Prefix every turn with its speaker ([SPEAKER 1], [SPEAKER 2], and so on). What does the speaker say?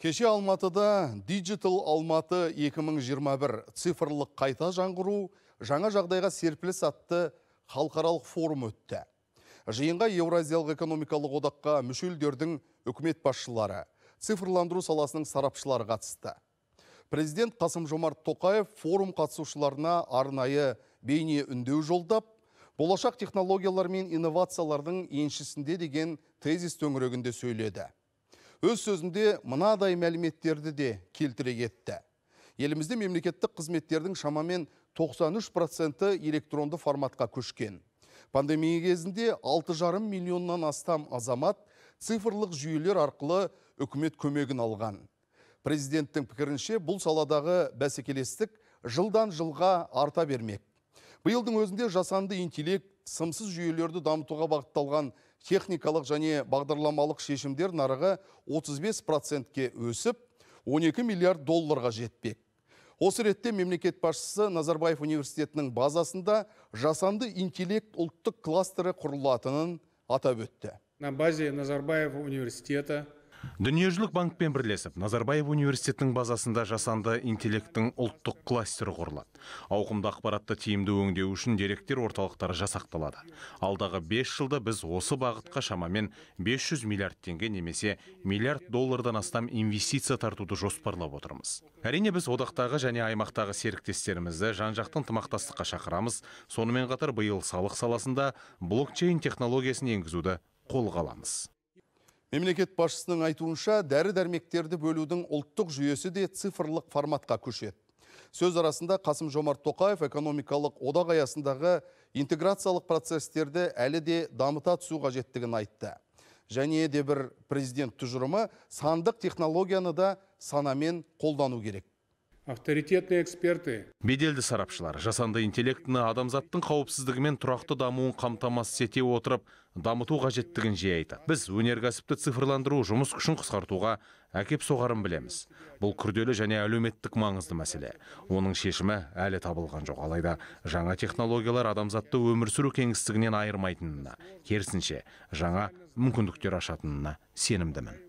[SPEAKER 1] Кеше Алматыда Digital Алматы 2021 цифрлық қайта жаңғыру жаңа жағдайға серпіліс атты халықаралық форум өтті. Жиынға Еуразиялық экономикалық одаққа мүшелдердің үкімет басшылары, цифрландыру саласының сарапшылары қатысты. Президент Қасым Жомарт Тоқаев форум қатысушыларына арнайы бейне үндеу жолдап, болашақ технологиялар мен инновациялардың еншісінде деген тезис төңірегінде сөйледі өз сөзінде мынадай мәліметтерді де келтіре кетті елімізде мемлекеттік қызметтердің шамамен 93 проценті электронды форматқа көшкен пандемия кезінде 6,5 миллионнан астам азамат цифрлық жүйелер арқылы үкімет көмегін алған президенттің пікірінше бұл саладағы бәсекелестік жылдан жылға арта бермек биылдың өзінде жасанды интеллект сымсыз жүйелерді дамытуға бағытталған техникалық және бағдарламалық шешімдер нарығы 35 процентке өсіп 12 миллиард долларға жетпек осы ретте мемлекет басшысы назарбаев университетінің базасында жасанды интеллект ұлттық кластері құрылатынын атап өтті на базе Назарбаев университета
[SPEAKER 2] дүниежүзілік банкпен бірлесіп назарбаев университетінің базасында жасанды интеллекттің ұлттық кластері құрылады ауқымды ақпаратты тиімді өңдеу үшін деректер орталықтары жасақталады алдағы 5 жылда біз осы бағытқа шамамен 500 миллиард теңге немесе миллиард доллардан астам инвестиция тартуды жоспарлап отырмыз әрине біз одақтағы және аймақтағы серіктестерімізді жан жақты ынтымақтастыққа шақырамыз сонымен қатар биыл салық саласында блокчейн технологиясын
[SPEAKER 1] енгізуді қолға аламыз мемлекет басшысының айтуынша дәрі дәрмектерді бөлудің ұлттық жүйесі де цифрлық форматқа көшеді сөз арасында қасым жомарт тоқаев экономикалық одақ аясындағы интеграциялық процестерді әлі де дамыта түсу жеттігін айтты және де бір президент тұжырымы сандық технологияны да санамен қолдану керек авторитетные эксперты
[SPEAKER 2] беделді сарапшылар жасанды интеллектіні адамзаттың қауіпсіздігі мен тұрақты дамуын қамтамасыз ете отырып дамыту қажеттігін жиі айтады біз өнеркәсіпті цифрландыру жұмыс күшін қысқартуға әкеп соғарын білеміз бұл күрделі және әлеуметтік маңызды мәселе оның шешімі әлі табылған жоқ алайда жаңа технологиялар адамзатты өмір сүру кеңістігінен айырмайтынына керісінше жаңа мүмкіндіктер ашатынына сенімдімін